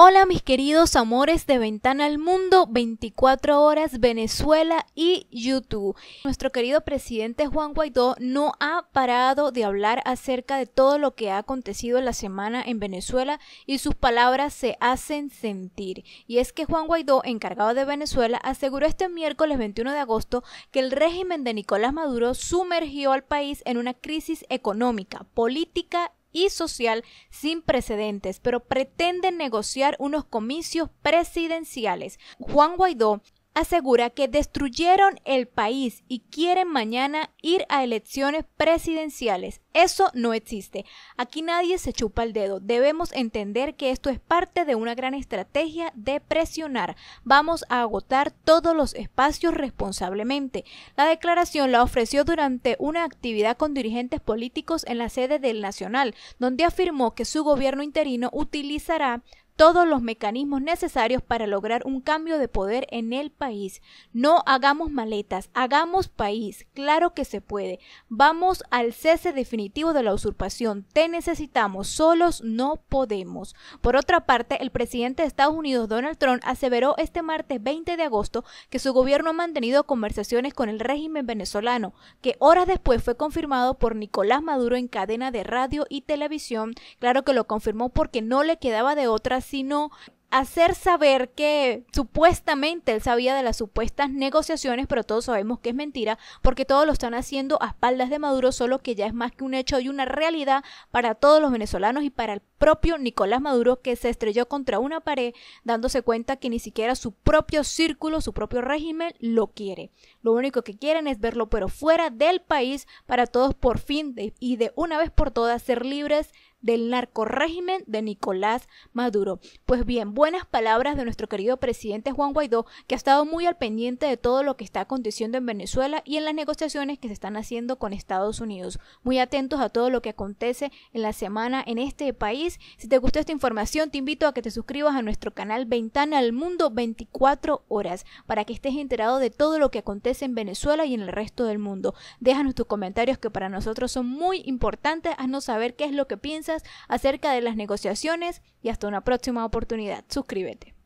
Hola mis queridos amores de Ventana al Mundo, 24 horas Venezuela y YouTube. Nuestro querido presidente Juan Guaidó no ha parado de hablar acerca de todo lo que ha acontecido la semana en Venezuela y sus palabras se hacen sentir. Y es que Juan Guaidó, encargado de Venezuela, aseguró este miércoles 21 de agosto que el régimen de Nicolás Maduro sumergió al país en una crisis económica, política y social sin precedentes, pero pretenden negociar unos comicios presidenciales. Juan Guaidó asegura que destruyeron el país y quieren mañana ir a elecciones presidenciales. Eso no existe. Aquí nadie se chupa el dedo. Debemos entender que esto es parte de una gran estrategia de presionar. Vamos a agotar todos los espacios responsablemente. La declaración la ofreció durante una actividad con dirigentes políticos en la sede del Nacional, donde afirmó que su gobierno interino utilizará todos los mecanismos necesarios para lograr un cambio de poder en el país. No hagamos maletas, hagamos país, claro que se puede. Vamos al cese definitivo de la usurpación, te necesitamos, solos no podemos. Por otra parte, el presidente de Estados Unidos, Donald Trump, aseveró este martes 20 de agosto que su gobierno ha mantenido conversaciones con el régimen venezolano, que horas después fue confirmado por Nicolás Maduro en cadena de radio y televisión. Claro que lo confirmó porque no le quedaba de otras sino hacer saber que supuestamente él sabía de las supuestas negociaciones, pero todos sabemos que es mentira, porque todos lo están haciendo a espaldas de Maduro, solo que ya es más que un hecho y una realidad para todos los venezolanos y para el propio Nicolás Maduro, que se estrelló contra una pared, dándose cuenta que ni siquiera su propio círculo, su propio régimen lo quiere. Lo único que quieren es verlo, pero fuera del país, para todos por fin y de una vez por todas ser libres del régimen de Nicolás Maduro. Pues bien, buenas palabras de nuestro querido presidente Juan Guaidó, que ha estado muy al pendiente de todo lo que está aconteciendo en Venezuela y en las negociaciones que se están haciendo con Estados Unidos. Muy atentos a todo lo que acontece en la semana en este país. Si te gustó esta información, te invito a que te suscribas a nuestro canal Ventana al Mundo 24 horas para que estés enterado de todo lo que acontece en Venezuela y en el resto del mundo. Déjanos tus comentarios que para nosotros son muy importantes. Haznos saber qué es lo que piensas acerca de las negociaciones y hasta una próxima oportunidad. Suscríbete.